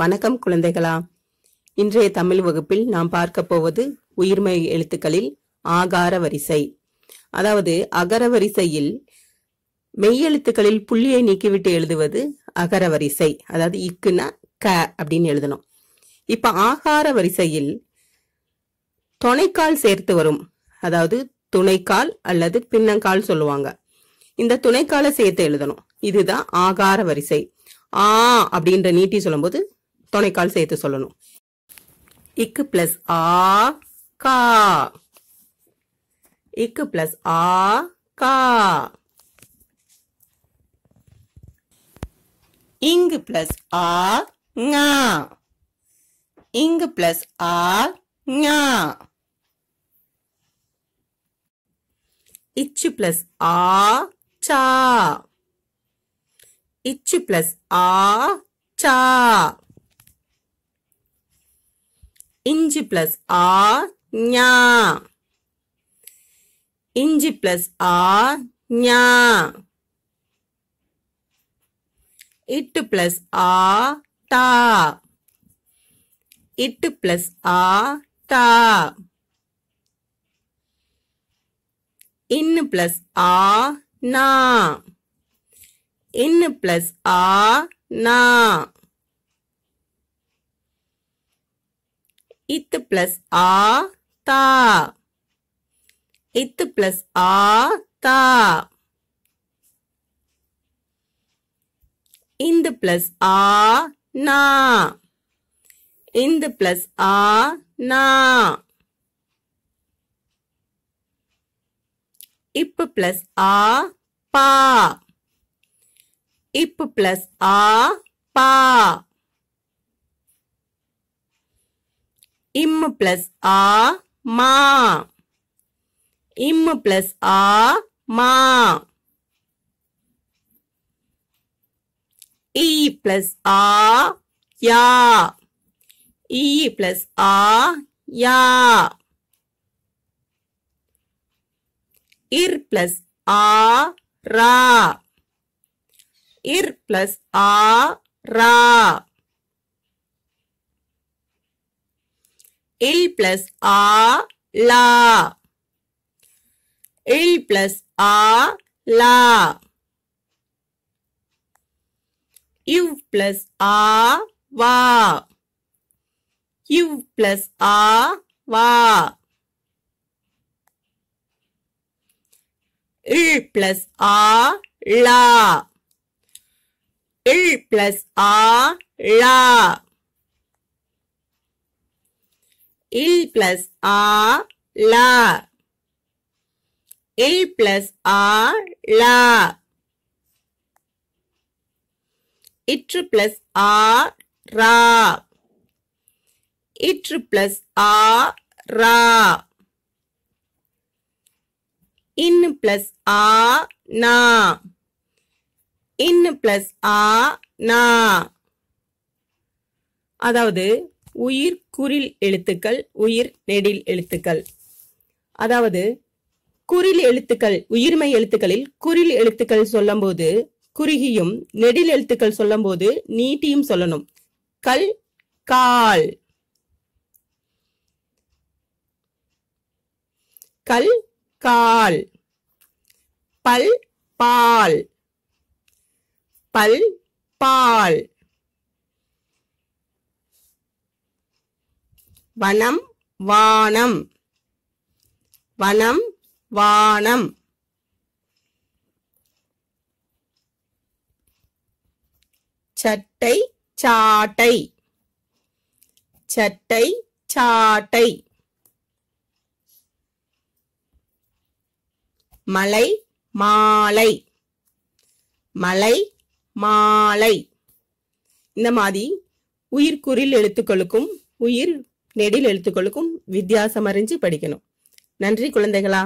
வணக்கம் குழந்தைகளா இன்றைய தமிழ் வகுப்பில் நாம் பார்க்க போவது உயிர்மை எழுத்துக்களில் ஆகார வரிசை அதாவது அகர வரிசையில் மெய்யெழுத்துக்களில் புள்ளியை நீக்கிவிட்டு எழுதுவது அகர வரிசை அதாவது இக்குனா க அப்படின்னு எழுதணும் இப்ப ஆகார வரிசையில் துணைக்கால் சேர்த்து வரும் அதாவது துணைக்கால் அல்லது பின்னங்கால் சொல்லுவாங்க இந்த துணைக்காலை சேர்த்து எழுதணும் இதுதான் ஆகார வரிசை ஆ அப்படின்ற நீட்டி சொல்லும்போது துணைக்கால் சேர்த்து சொல்லணும் இக்கு பிளஸ் ஆ கா இக்கு பிளஸ் ஆ கா இங்கு பிளஸ் ஆ ஞா இங்கு பிளஸ் ஆ ஞா இச்சு பிளஸ் ஆ சா இச்சு பிளஸ் ஆ சா இஞ்சி பிளஸ் ஆ ஞா இஞ்சி பிளஸ் ஆ ஞா இட்டு பிளஸ் ஆ தா இட்டு பிளஸ் ஆ தா இன்னு பிளஸ் ஆ நா இன்னு பிளஸ் ஆ நா இத்து பிளஸ் ஆ தா இத்து பிளஸ் ஆ தா இந்த பிளஸ் ஆ நா இந்த பிளஸ் ஆ நா இப்ப பிளஸ் ஆ பா இப்ப பிளஸ் ஆ பா இம் பிளஸ் ஆ மா இம் பிளஸ் ஆ மா இ பிளஸ் ஆ யா இ பிளஸ் ஆ யா இர் பிளஸ் ஆ ரா இர் பிளஸ் ஆ ரா il plus a la. L plus a la. U plus a va. U plus a va. Il plus a la. Il plus a la. இல் plus a லா இல் plus a லா இற்று plus a ரா இற்று plus a ரா இன்னு plus ஆ நா இன்னு plus ஆ நா அதாவது உயிர் குரில் எழுத்துக்கள் உயிர் நெடில் எழுத்துக்கள் அதாவது குரில் எழுத்துக்கள் உயிர்மை எழுத்துக்களில் குரில் எழுத்துக்கள் சொல்லும்போது குறுகியும் நெடில் எழுத்துக்கள் சொல்லும்போது நீட்டியும் சொல்லணும் கல் கால் கல் கால் பல் பால் பல் பால் வனம் வானம் வனம் வானம் சட்டை சாட்டை சட்டை சாட்டை மலை மாலை மலை மாலை இந்த மாதிரி உயிர்குறில் எழுத்துக்களுக்கும் உயிர் நெடில் எழுத்துக்களுக்கும் வித்தியாசம் அறிஞ்சு படிக்கணும் நன்றி குழந்தைகளா